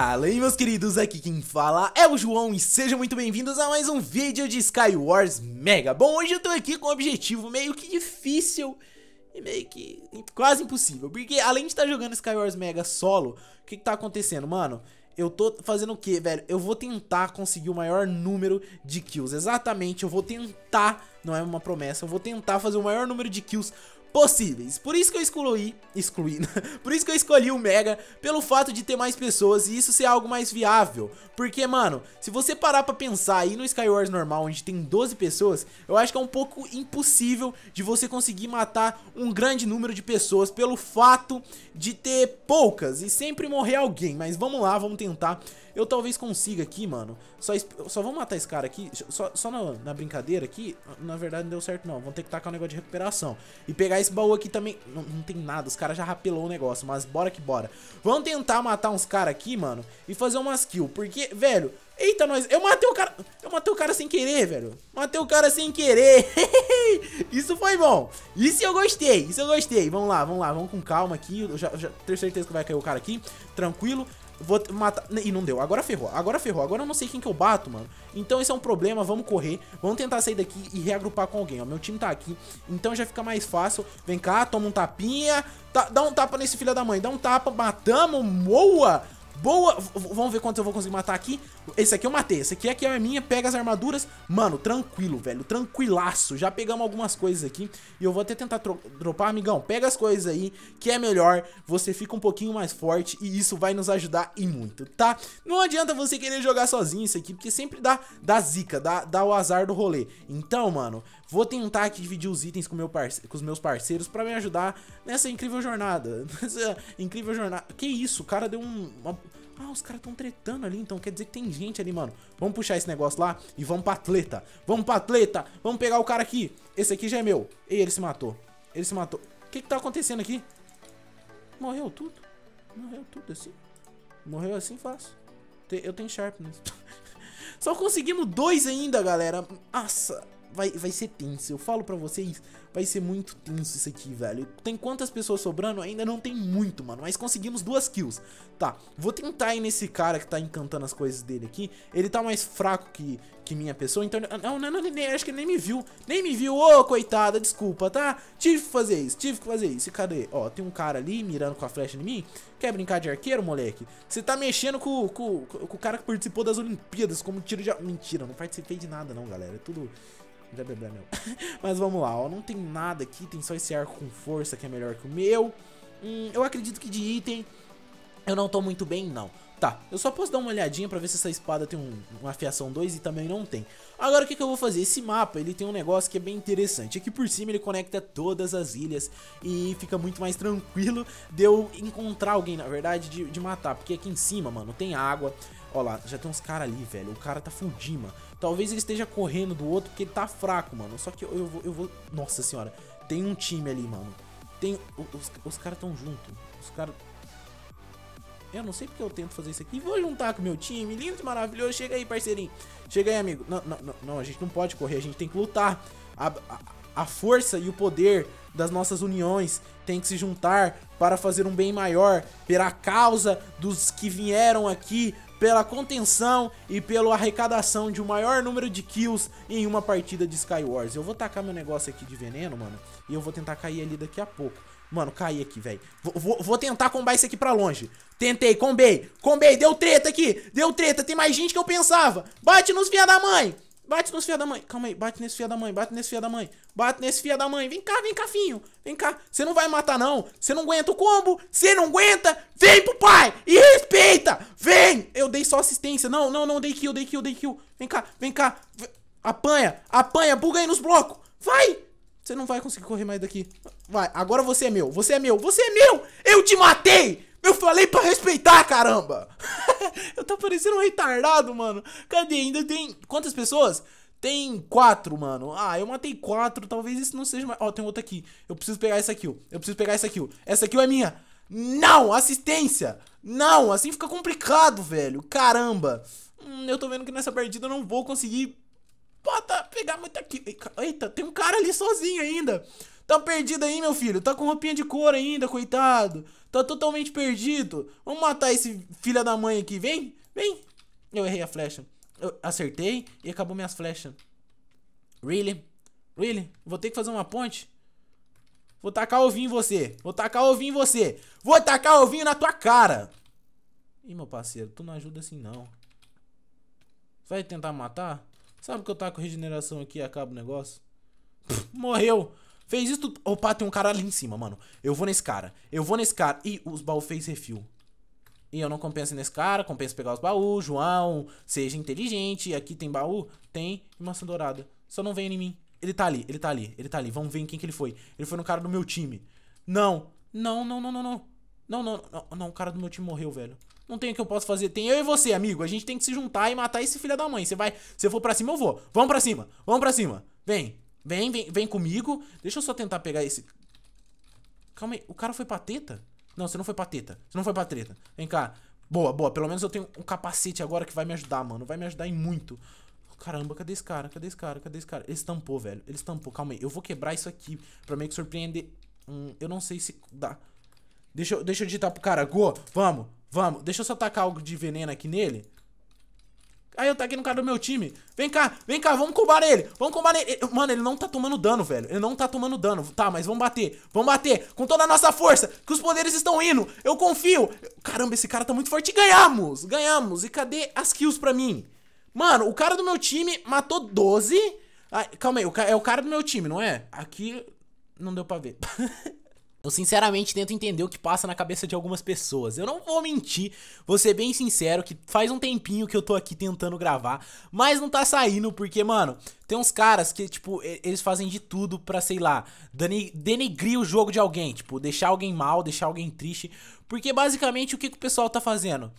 Fala aí meus queridos, aqui quem fala é o João e sejam muito bem-vindos a mais um vídeo de Skywars Mega Bom, hoje eu tô aqui com um objetivo meio que difícil e meio que quase impossível Porque além de estar tá jogando Skywars Mega solo, o que que tá acontecendo, mano? Eu tô fazendo o que, velho? Eu vou tentar conseguir o maior número de kills Exatamente, eu vou tentar, não é uma promessa, eu vou tentar fazer o maior número de kills possíveis. Por isso que eu excluí, excluí, por isso que eu escolhi o Mega, pelo fato de ter mais pessoas e isso ser algo mais viável. Porque, mano, se você parar pra pensar aí no Skywars normal, onde tem 12 pessoas, eu acho que é um pouco impossível de você conseguir matar um grande número de pessoas pelo fato de ter poucas e sempre morrer alguém. Mas vamos lá, vamos tentar. Eu talvez consiga aqui, mano. Só, só vou matar esse cara aqui, só, só na, na brincadeira aqui, na verdade não deu certo não. Vamos ter que tacar um negócio de recuperação e pegar pegar esse baú aqui também. Não, não tem nada, os caras já rapelou o negócio, mas bora que bora. Vamos tentar matar uns caras aqui, mano, e fazer umas kills. Porque, velho, Eita, nós. Eu matei o cara. Eu matei o cara sem querer, velho. Matei o cara sem querer. isso foi bom. Isso eu gostei. Isso eu gostei. Vamos lá, vamos lá. Vamos com calma aqui. Eu já, já tenho certeza que vai cair o cara aqui. Tranquilo. Vou matar... E não deu. Agora ferrou. Agora ferrou. Agora eu não sei quem que eu bato, mano. Então esse é um problema. Vamos correr. Vamos tentar sair daqui e reagrupar com alguém, ó. Meu time tá aqui. Então já fica mais fácil. Vem cá, toma um tapinha. Tá... Dá um tapa nesse filho da mãe. Dá um tapa. Matamos. moa Boa, vamos ver quanto eu vou conseguir matar aqui Esse aqui eu matei, esse aqui, aqui é, é minha Pega as armaduras, mano, tranquilo, velho Tranquilaço, já pegamos algumas coisas aqui E eu vou até tentar dropar, amigão Pega as coisas aí, que é melhor Você fica um pouquinho mais forte E isso vai nos ajudar e muito, tá? Não adianta você querer jogar sozinho isso aqui Porque sempre dá, dá zica, dá, dá o azar do rolê Então, mano, Vou tentar aqui dividir os itens com, meu parce com os meus parceiros para me ajudar nessa incrível jornada. Nessa incrível jornada. Que isso, o cara deu um... Uma... Ah, os caras estão tretando ali, então quer dizer que tem gente ali, mano. Vamos puxar esse negócio lá e vamos pra atleta. Vamos pra atleta. Vamos pegar o cara aqui. Esse aqui já é meu. E ele se matou. Ele se matou. O que que tá acontecendo aqui? Morreu tudo. Morreu tudo assim. Morreu assim fácil. Eu tenho sharpness. Só conseguimos dois ainda, galera. Nossa vai, vai ser tenso. Eu falo para vocês, vai ser muito tenso isso aqui, velho. Tem quantas pessoas sobrando? Ainda não tem muito, mano. Mas conseguimos duas kills. Tá, vou tentar ir nesse cara que tá encantando as coisas dele aqui. Ele tá mais fraco que, que minha pessoa, então... Não, não, não, nem, acho que ele nem me viu. Nem me viu. Ô, oh, coitada, desculpa, tá? Tive que fazer isso, tive que fazer isso. Cadê? Ó, tem um cara ali mirando com a flecha em mim. Quer brincar de arqueiro, moleque? Você tá mexendo com, com, com, com o cara que participou das Olimpíadas como tiro de... Mentira, não participei de nada não, galera. É tudo... Mas vamos lá, ó. Não tem nada aqui, tem só esse arco com força que é melhor que o meu. Hum, eu acredito que de item eu não tô muito bem, não. Tá, eu só posso dar uma olhadinha pra ver se essa espada tem um, uma afiação 2 e também não tem. Agora o que, que eu vou fazer? Esse mapa, ele tem um negócio que é bem interessante. Aqui por cima ele conecta todas as ilhas e fica muito mais tranquilo de eu encontrar alguém, na verdade, de, de matar. Porque aqui em cima, mano, tem água, Olha lá, já tem uns caras ali, velho. O cara tá fudido, mano. Talvez ele esteja correndo do outro porque ele tá fraco, mano. Só que eu, eu vou, eu vou... Nossa senhora. Tem um time ali, mano. Tem... Os, os caras tão junto. Os caras... Eu não sei porque eu tento fazer isso aqui. Vou juntar com o meu time. Lindo, maravilhoso. Chega aí, parceirinho. Chega aí, amigo. Não, não, não, a gente não pode correr. A gente tem que lutar. A, a, a força e o poder das nossas uniões tem que se juntar para fazer um bem maior pela causa dos que vieram aqui pela contenção e pela arrecadação de um maior número de kills em uma partida de Skywars. Eu vou tacar meu negócio aqui de veneno, mano, e eu vou tentar cair ali daqui a pouco. Mano, caí aqui, velho. Vou, vou, tentar combar isso aqui pra longe. Tentei, combei. Combei, deu treta aqui. Deu treta, tem mais gente que eu pensava. Bate nos filha da mãe. Bate nos fia da mãe. Calma aí, bate nesse fia da mãe, bate nesse fia da mãe. Bate nesse fia da mãe. Vem cá, vem cá, finho. Vem cá. Você não vai matar, não. Você não aguenta o combo. Você não aguenta. Vem pro pai e respeita. Vem. Eu dei só assistência. Não, não, não. Dei kill, dei kill, dei kill. Vem cá, vem cá. Apanha, apanha. Buga aí nos blocos. Vai. Você não vai conseguir correr mais daqui. Vai, agora você é meu. Você é meu. Você é meu. Eu te matei. Eu falei pra respeitar, caramba! eu tô parecendo um retardado, mano. Cadê? Ainda tem. Quantas pessoas? Tem quatro, mano. Ah, eu matei quatro. Talvez isso não seja mais. Ó, oh, tem outra aqui. Eu preciso pegar essa aqui. Ó. Eu preciso pegar essa aqui. Ó. Essa aqui é minha. Não! Assistência! Não! Assim fica complicado, velho. Caramba! Hum, eu tô vendo que nessa partida eu não vou conseguir. Bota, pegar muita aqui. Eita, tem um cara ali sozinho ainda. Tá perdido aí, meu filho. Tá com roupinha de cor ainda, coitado. Tá totalmente perdido. Vamos matar esse filho da mãe aqui. Vem, vem. Eu errei a flecha. Eu acertei e acabou minhas flechas. Really? Really? Vou ter que fazer uma ponte? Vou tacar ovinho em você. Vou tacar ovinho em você. Vou tacar ovinho na tua cara. Ih, meu parceiro, tu não ajuda assim, não. Vai tentar matar? Sabe que eu com regeneração aqui e acaba o negócio? Pff, morreu. Fez isso tudo. Opa, tem um cara ali em cima, mano. Eu vou nesse cara. Eu vou nesse cara. Ih, os baús fez refil. E eu não compenso nesse cara, compensa pegar os baús, João, seja inteligente, aqui tem baú, tem maçã dourada. Só não vem em mim. Ele tá ali, ele tá ali, ele tá ali. Vamos ver em quem que ele foi. Ele foi no cara do meu time. Não, não, não, não, não, não. Não, não, não, não, o cara do meu time morreu, velho. Não tem o que eu posso fazer. Tem eu e você, amigo. A gente tem que se juntar e matar esse filho da mãe. Você vai, se eu for pra cima, eu vou. Vamos pra cima, vamos pra cima. Vem, Vem, vem, vem comigo. Deixa eu só tentar pegar esse. Calma aí, o cara foi pateta? Não, você não foi pateta. Você não foi pateta. Vem cá. Boa, boa. Pelo menos eu tenho um capacete agora que vai me ajudar, mano. Vai me ajudar em muito. Caramba, cadê esse cara? Cadê esse cara? Cadê esse cara? Ele estampou, velho. Ele estampou. Calma aí. Eu vou quebrar isso aqui pra meio que surpreender. Hum, eu não sei se dá. Deixa eu, deixa eu digitar pro cara. Go, vamos, vamos. Deixa eu só tacar algo de veneno aqui nele. Aí eu tô aqui no cara do meu time. Vem cá, vem cá, vamos combar ele. Vamos combar ele. Mano, ele não tá tomando dano, velho. Ele não tá tomando dano. Tá, mas vamos bater. Vamos bater com toda a nossa força. Que os poderes estão indo. Eu confio. Caramba, esse cara tá muito forte. Ganhamos, ganhamos. E cadê as kills pra mim? Mano, o cara do meu time matou 12. calma aí, é o cara do meu time, não é? Aqui não deu pra ver. Eu sinceramente tento entender o que passa na cabeça de algumas pessoas. Eu não vou mentir, vou ser bem sincero que faz um tempinho que eu tô aqui tentando gravar, mas não tá saindo porque, mano, tem uns caras que, tipo, eles fazem de tudo pra, sei lá, denegrir o jogo de alguém, tipo, deixar alguém mal, deixar alguém triste, porque basicamente o que, que o pessoal tá fazendo?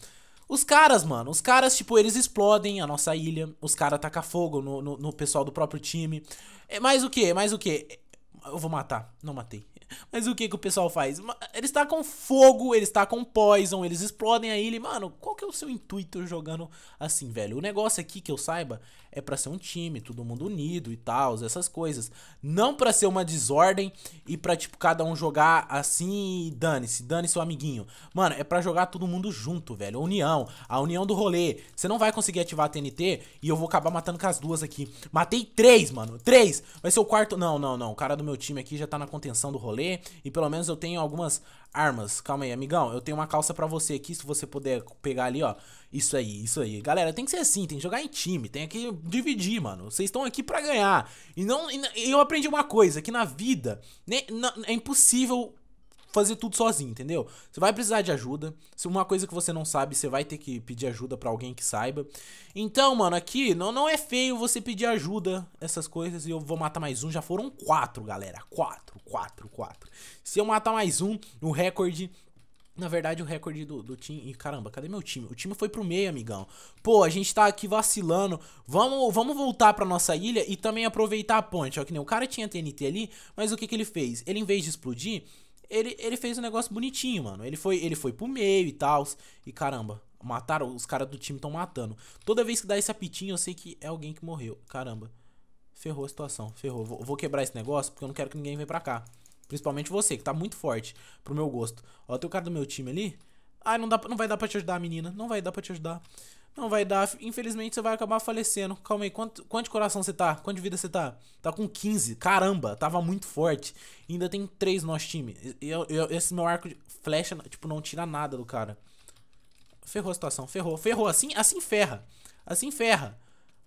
Os caras, mano, os caras, tipo, eles explodem a nossa ilha, os caras tacam fogo no, no, no pessoal do próprio time. É mais o que? Mais o que? Eu vou matar, não matei. Mas o que que o pessoal faz? Ele está com fogo, ele está com poison, eles explodem a ilha. Mano, qual que é o seu intuito jogando assim, velho? O negócio aqui que eu saiba é para ser um time, todo mundo unido e tal, essas coisas. Não para ser uma desordem e pra, tipo, cada um jogar assim e dane-se, dane seu amiguinho. Mano, é para jogar todo mundo junto, velho. A união, a união do rolê. Você não vai conseguir ativar a TNT e eu vou acabar matando com as duas aqui. Matei três, mano, três. Vai ser o quarto. Não, não, não. O cara do meu time aqui já tá na contenção do rolê e pelo menos eu tenho algumas Armas, calma aí, amigão. Eu tenho uma calça para você aqui, se você puder pegar ali, ó. Isso aí, isso aí. Galera, tem que ser assim, tem que jogar em time, tem que dividir, mano. Vocês estão aqui para ganhar. E não e eu aprendi uma coisa, que na vida né, é impossível fazer tudo sozinho, entendeu? Você vai precisar de ajuda. Se uma coisa que você não sabe, você vai ter que pedir ajuda para alguém que saiba. Então, mano, aqui não, não é feio você pedir ajuda, essas coisas. E eu vou matar mais um. Já foram quatro, galera. Quatro, quatro, quatro. Se eu matar mais um, o recorde na verdade, o recorde do, do time. Caramba, cadê meu time? O time foi pro meio, amigão. Pô, a gente tá aqui vacilando. Vamos, vamos voltar pra nossa ilha e também aproveitar a ponte. Ó, que nem o cara tinha TNT ali, mas o que, que ele fez? Ele, em vez de explodir, ele, ele fez um negócio bonitinho, mano. Ele foi, ele foi pro meio e tal. E caramba, mataram. Os caras do time estão matando. Toda vez que dá esse apitinho, eu sei que é alguém que morreu. Caramba. Ferrou a situação, ferrou. Vou, vou quebrar esse negócio porque eu não quero que ninguém venha pra cá. Principalmente você, que tá muito forte pro meu gosto. Ó, tem o cara do meu time ali. Ai, não, dá, não vai dar pra te ajudar, menina. Não vai dar pra te ajudar. Não vai dar, infelizmente você vai acabar falecendo. Calma aí, quanto, quanto de coração você tá? Quanto de vida você tá? Tá com 15, caramba, tava muito forte. E ainda tem 3 no nosso time. Eu, eu, esse meu arco de flecha, tipo, não tira nada do cara. Ferrou a situação, ferrou, ferrou. Assim, assim ferra, assim ferra.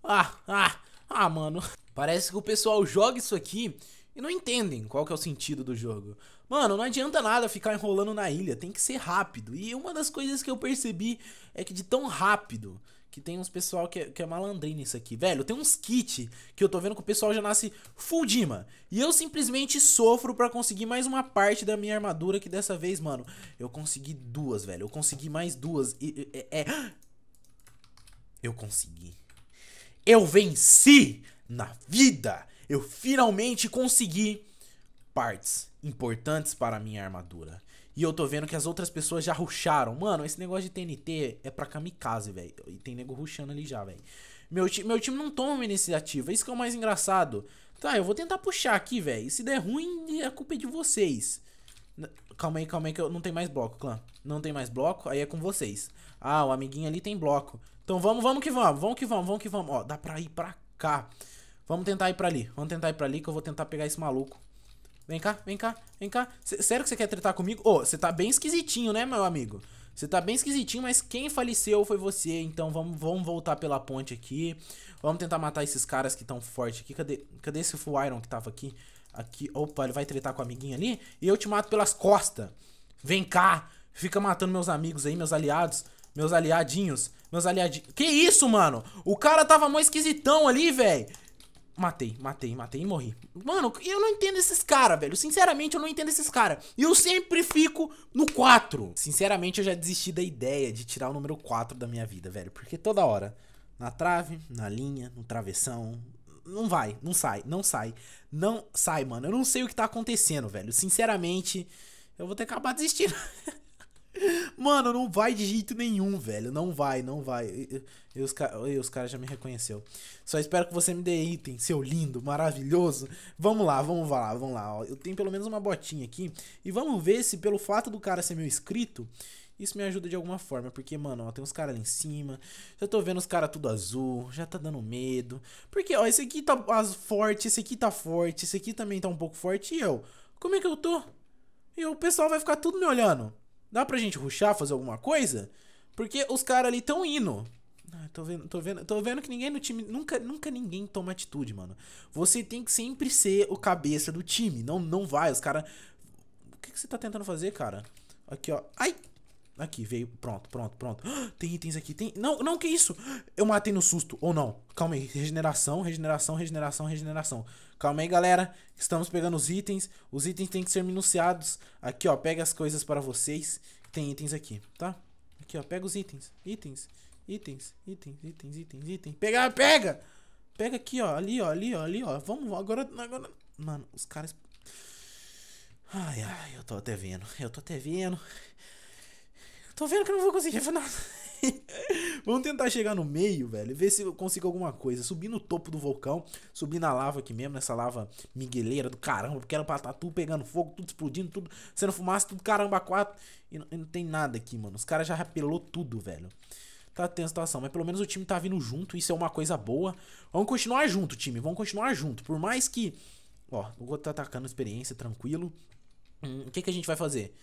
Ah, ah, ah, mano. Parece que o pessoal joga isso aqui e não entendem qual que é o sentido do jogo. Mano, não adianta nada ficar enrolando na ilha, tem que ser rápido. E uma das coisas que eu percebi é que de tão rápido que tem uns pessoal que é, que é malandrinho nisso aqui. Velho, tem uns kits que eu tô vendo que o pessoal já nasce full Dima. E eu simplesmente sofro para conseguir mais uma parte da minha armadura que dessa vez, mano, eu consegui duas, velho. Eu consegui mais duas. E, é, é... Eu consegui. Eu venci na vida! eu finalmente consegui partes importantes para a minha armadura. E eu tô vendo que as outras pessoas já ruxaram. Mano, esse negócio de TNT é pra kamikaze, velho. E tem nego ruxando ali já, velho. Meu, ti meu time não toma uma iniciativa. Isso que é o mais engraçado. Tá, eu vou tentar puxar aqui, velho. Se der ruim, a é culpa é de vocês. calma aí, calma aí, que eu não tem mais bloco, clã. Não tem mais bloco, aí é com vocês. Ah, o amiguinho ali tem bloco. Então vamos, vamos que vamos, vamos que vamos, vamos que vamos. Ó, dá pra ir pra cá. Vamos tentar ir pra ali. Vamos tentar ir pra ali que eu vou tentar pegar esse maluco. Vem cá, vem cá, vem cá. C sério que você quer tretar comigo? Ô, oh, você tá bem esquisitinho, né, meu amigo? Você tá bem esquisitinho, mas quem faleceu foi você. Então vamos, vamos voltar pela ponte aqui. Vamos tentar matar esses caras que estão fortes aqui. Cadê, cadê esse Full Iron que tava aqui? Aqui. Opa, ele vai tretar com a amiguinha ali. E eu te mato pelas costas. Vem cá. Fica matando meus amigos aí, meus aliados. Meus aliadinhos. Meus aliadinhos. Que isso, mano? O cara tava mó esquisitão ali, velho. Matei, matei, matei e morri. Mano, eu não entendo esses caras, velho. Sinceramente, eu não entendo esses caras. E eu sempre fico no 4. Sinceramente, eu já desisti da ideia de tirar o número 4 da minha vida, velho. Porque toda hora, na trave, na linha, no travessão, não vai, não sai, não sai, não sai, mano. Eu não sei o que tá acontecendo, velho. Sinceramente, eu vou ter que acabar desistindo. Mano, não vai de jeito nenhum, velho. Não vai, não vai. E, os, car, os caras já me reconheceu. Só espero que você me dê item, seu lindo, maravilhoso. Vamos lá, vamos lá, vamos lá. eu tenho pelo menos uma botinha aqui. E vamos ver se pelo fato do cara ser meu inscrito, isso me ajuda de alguma forma, porque, mano, ó, tem uns caras ali em cima. Já tô vendo os caras tudo azul, já tá dando medo. Porque, ó, esse aqui tá forte, esse aqui tá forte, esse aqui também tá um pouco forte. E eu? Como é que eu tô? E o pessoal vai ficar tudo me olhando. Dá pra gente ruxar, fazer alguma coisa? Porque os caras ali tão indo. Ah, tô vendo, tô vendo, tô vendo que ninguém no time. Nunca, nunca ninguém toma atitude, mano. Você tem que sempre ser o cabeça do time. Não, não vai, os caras. O que, que você tá tentando fazer, cara? Aqui, ó. Ai! Aqui, veio. Pronto, pronto, pronto. Ah, tem itens aqui, tem. Não, não, que isso? Eu matei no susto. Ou não. Calma aí. Regeneração, regeneração, regeneração, regeneração. Calma aí, galera. Estamos pegando os itens. Os itens têm que ser minuciados. Aqui, ó. Pega as coisas para vocês. Tem itens aqui, tá? Aqui, ó. Pega os itens. Itens. Itens. Itens. Itens. Itens. Itens. Pega, pega! Pega aqui, ó. Ali, ó. Ali, ó. Ali, ó. Vamos, agora... agora... Mano, os caras... Ai, ai. Eu tô até vendo. Eu tô até vendo. Tô vendo que eu não vou conseguir fazer nada. Vamos tentar chegar no meio, velho. Ver se eu consigo alguma coisa. Subir no topo do vulcão. Subir na lava aqui mesmo, nessa lava migueleira do caramba. Porque era pra estar tá tudo pegando fogo, tudo explodindo, tudo sendo fumaça, tudo caramba, quatro. E não, e não tem nada aqui, mano. Os caras já apelou tudo, velho. Tá tendo situação, mas pelo menos o time tá vindo junto. Isso é uma coisa boa. Vamos continuar junto, time. Vamos continuar junto. Por mais que. Ó, vou tá atacando experiência, tranquilo. Hum, o que, que a gente vai fazer?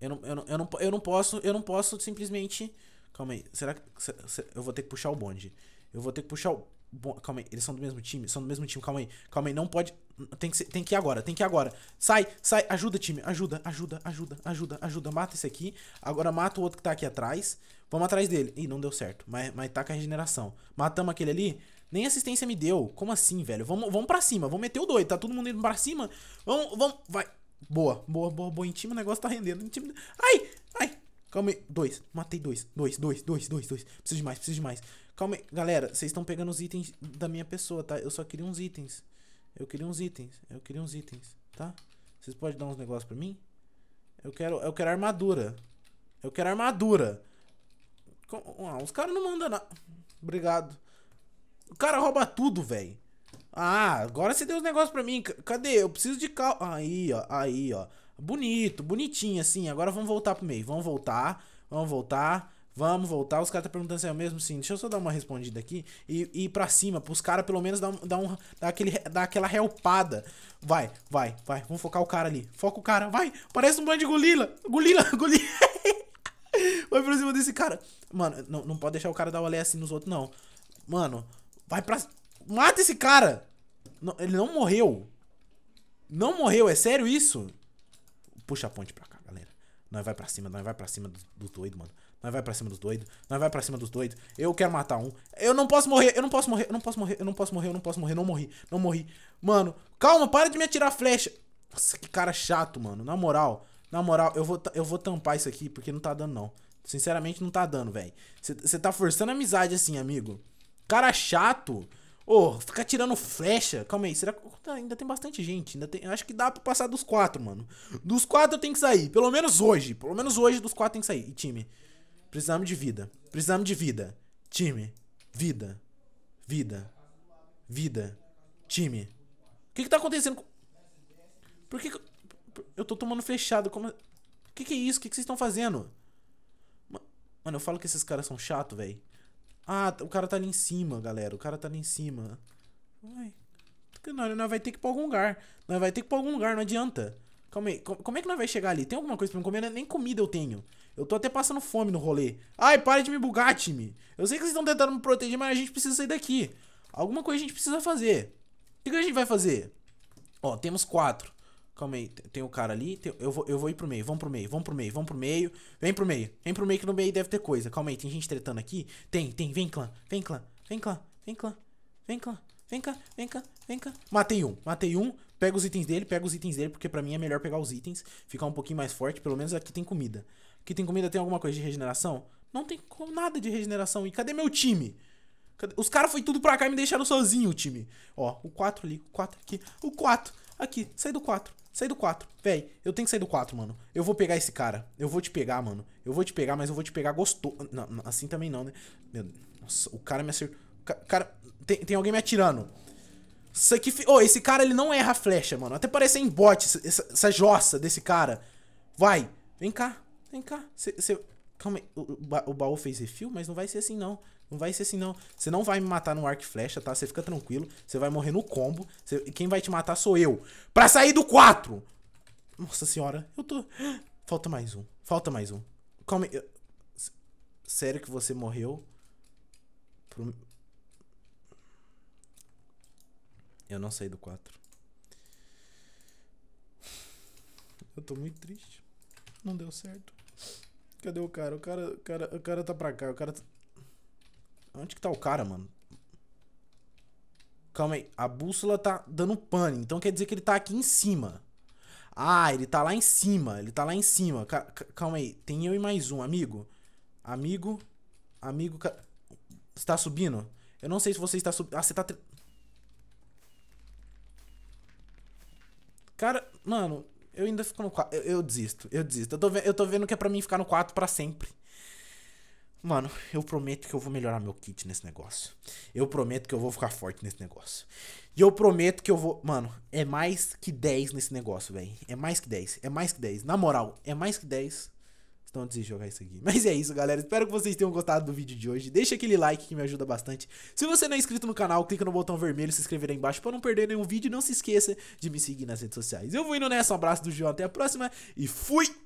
Eu não, eu, não, eu, não, eu não posso, eu não posso simplesmente Calma aí. Será que. Se, se, eu vou ter que puxar o bonde. Eu vou ter que puxar o. Bom, calma aí, eles são do mesmo time? São do mesmo time, calma aí. Calma aí, não pode. Tem que, ser, tem que ir agora, tem que ir agora. Sai, sai, ajuda, time. Ajuda, ajuda, ajuda, ajuda, ajuda. Mata esse aqui. Agora mata o outro que tá aqui atrás. Vamos atrás dele. Ih, não deu certo. Mas, mas tá com a regeneração. Matamos aquele ali. Nem assistência me deu. Como assim, velho? Vamos, vamos pra cima. Vamos meter o doido. Tá todo mundo indo pra cima. Vamos, vamos. Vai. Boa, boa, boa, boa. Em time o negócio tá rendendo. Em time... Ai! Calma aí. Dois. Matei dois. Dois, dois, dois, dois, dois. Preciso de mais, preciso de mais. Calma aí. Galera, vocês estão pegando os itens da minha pessoa, tá? Eu só queria uns itens. Eu queria uns itens. Eu queria uns itens, tá? Vocês podem dar uns negócios pra mim? Eu quero, eu quero armadura. Eu quero armadura. Ah, os caras não mandam nada. Obrigado. O cara rouba tudo, velho. Ah, agora você deu os negócios pra mim. Cadê? Eu preciso de cal... Aí, ó. Aí, ó bonito, bonitinho, assim. Agora vamos voltar pro meio. Vamos voltar, vamos voltar, vamos voltar. Os caras tá perguntando se é o mesmo, sim. Deixa eu só dar uma respondida aqui e, e ir pra cima, pros caras pelo menos dar, um, dar, um, dar, aquele, dar aquela helpada. Vai, vai, vai. Vamos focar o cara ali. Foca o cara, vai. Parece um bando de golila. Golila, golila. vai pra cima desse cara. Mano, não, não pode deixar o cara dar o alé assim nos outros, não. Mano, vai pra... Mata esse cara! Não, ele não morreu. Não morreu, é sério isso? puxa a ponte pra cá, galera. Nós vai pra cima, nós vai pra cima dos do doidos, mano. Nós vai pra cima dos doidos, nós vai pra cima dos doidos. Eu quero matar um. Eu não posso morrer, eu não posso morrer, eu não posso morrer, eu não posso morrer, eu não posso morrer, não morri, não morri. Mano, calma, para de me atirar flecha. Nossa, que cara chato, mano. Na moral, na moral, eu vou, eu vou tampar isso aqui porque não tá dando, não. Sinceramente, não tá dando, velho. Você tá forçando amizade assim, amigo. Cara chato. Ô, oh, ficar tirando flecha. Calma aí, será que. ainda tem bastante gente. Ainda tem... Acho que dá pra passar dos quatro, mano. Dos quatro eu tenho que sair. Pelo menos hoje. Pelo menos hoje dos quatro tem que sair. E time. Precisamos de vida. Precisamos de vida. Time. Vida. Vida. Vida. Time. O que que tá acontecendo com... Por que, que Eu tô tomando fechado. Como... O que que é isso? O que que vocês estão fazendo? Mano, eu falo que esses caras são chato, velho. Ah, o cara tá ali em cima, galera. O cara tá ali em cima. Ai. não, nós vai ter que ir pra algum lugar. Nós vai ter que ir pra algum lugar, não adianta. Calma aí. Como é que nós vai chegar ali? Tem alguma coisa pra me comer? É nem comida eu tenho. Eu tô até passando fome no rolê. Ai, pare de me bugar, time. Eu sei que vocês estão tentando me proteger, mas a gente precisa sair daqui. Alguma coisa a gente precisa fazer. O que, que a gente vai fazer? Ó, temos quatro. Calma aí, tem o um cara ali. Tem, eu, vou, eu vou ir pro meio, vamos pro meio, vamos pro meio, vamos pro meio. Vem pro meio, vem pro meio que no meio deve ter coisa. Calma aí, tem gente tretando aqui. Tem, tem, vem clã, vem clã, vem clã, vem clã, vem clã, vem cá, vem cá, vem cá. Matei um, matei um. Pega os itens dele, pega os itens dele, porque pra mim é melhor pegar os itens. Ficar um pouquinho mais forte, pelo menos aqui tem comida. Aqui tem comida, tem alguma coisa de regeneração? Não tem nada de regeneração. E cadê meu time? Cadê? Os caras foi tudo pra cá e me deixaram sozinho o time. Ó, o 4 ali, o 4 aqui, o 4. Aqui, sai do 4. Sai do 4. Véi, eu tenho que sair do 4, mano. Eu vou pegar esse cara. Eu vou te pegar, mano. Eu vou te pegar, mas eu vou te pegar gostoso. Não, não, assim também não, né? Meu, nossa, o cara me acertou. Ca cara, tem, tem alguém me atirando. Isso aqui. Ô, oh, esse cara ele não erra a flecha, mano. Até parece em bot, essa, essa jossa desse cara. Vai, vem cá, vem cá. Calma aí. O, o, ba o baú fez refil, mas não vai ser assim, não. Não vai ser assim, não. Você não vai me matar no arco e flecha, tá? Você fica tranquilo. Você vai morrer no combo. e Quem vai te matar sou eu. Pra sair do 4! Nossa senhora, eu tô... Falta mais um. Falta mais um. Calma aí. Sério que você morreu? Pro... Eu não saí do 4. Eu tô muito triste. Não deu certo. Cadê o cara? O cara, o cara, o cara tá pra cá. O cara tá... Onde que tá o cara, mano? Calma aí. A bússola tá dando pane. Então quer dizer que ele tá aqui em cima. Ah, ele tá lá em cima. Ele tá lá em cima. Calma aí. Tem eu e mais um, amigo. Amigo. Amigo. Você tá subindo? Eu não sei se você está subindo. Ah, você tá. Cara, mano, eu ainda fico no 4. Eu, eu, desisto, eu desisto. Eu tô, eu tô vendo que é pra mim ficar no 4 pra sempre. Mano, eu prometo que eu vou melhorar meu kit nesse negócio. Eu prometo que eu vou ficar forte nesse negócio. E eu prometo que eu vou. Mano, é mais que 10 nesse negócio, velho. É mais que 10. É mais que 10. Na moral, é mais que 10. Então antes jogar isso aqui. Mas é isso, galera. Espero que vocês tenham gostado do vídeo de hoje. Deixa aquele like que me ajuda bastante. Se você não é inscrito no canal, clica no botão vermelho, se inscrever aí embaixo para não perder nenhum vídeo. E Não se esqueça de me seguir nas redes sociais. Eu vou indo nessa. Um abraço do João. Até a próxima e fui!